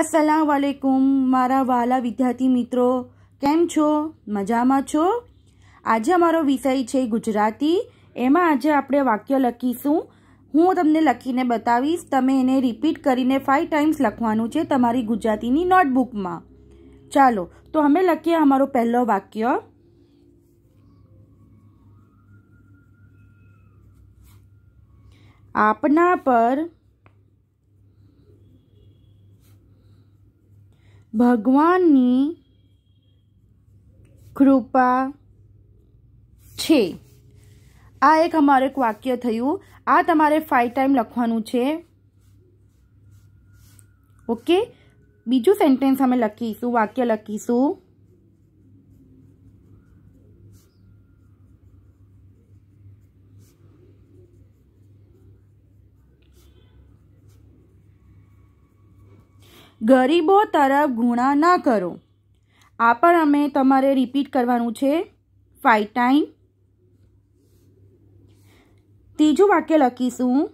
અસલામ વાલેકુમ મારા વાલા વિદ્યાર્થી મિત્રો કેમ છો મજામાં છો આજે અમારો વિષય છે ગુજરાતી એમાં આજે આપણે વાક્ય લખીશું હું તમને લખીને બતાવીશ તમે એને રિપીટ કરીને ફાઇવ ટાઈમ્સ લખવાનું છે તમારી ગુજરાતીની નોટબુકમાં ચાલો તો અમે લખીએ અમારો પહેલો વાક્ય આપના પર ભગવાનની કૃપા છે આ એક અમારું એક વાક્ય થયું આ તમારે ફાઈવ ટાઈમ લખવાનું છે ઓકે બીજું સેન્ટેન્સ અમે લખીશું વાક્ય લખીશું ગરીબો તરફ ગુણા ન કરો આ પણ અમે તમારે રિપીટ કરવાનું છે ફાઇવ ટાઈમ ત્રીજું વાક્ય લખીશું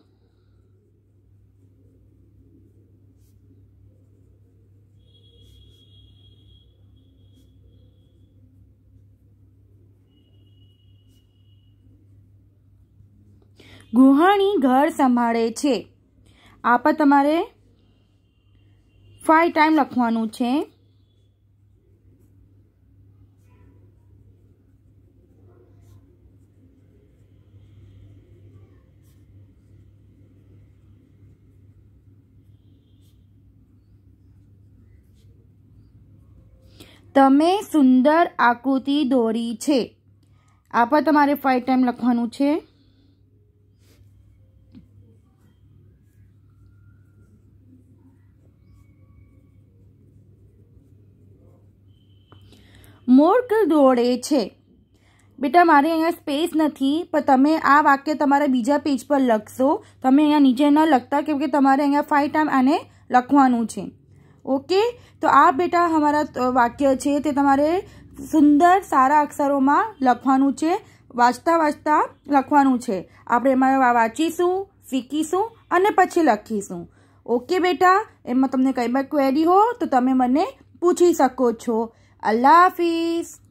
ગૃહિણી ઘર સંભાળે છે આ પણ તમારે ફાઇવ ટાઈમ લખવાનું છે તમે સુંદર આકૃતિ દોરી છે આ પર તમારે ફાઇવ ટાઈમ લખવાનું છે મોર્ક દોડે છે બેટા મારે અહીંયા સ્પેસ નથી પણ તમે આ વાક્ય તમારા બીજા પેજ પર લખશો તમે અહીંયા નીચે ન લખતા કેમકે તમારે અહીંયા ફાઇવ ટાઈમ આને લખવાનું છે ઓકે તો આ બેટા અમારા વાક્ય છે તે તમારે સુંદર સારા અક્ષરોમાં લખવાનું છે વાંચતા વાંચતા લખવાનું છે આપણે એમાં વાંચીશું શીખીશું અને પછી લખીશું ઓકે બેટા એમાં તમને કંઈ પણ ક્વેરી હો તો તમે મને પૂછી શકો છો Allah Hafiz.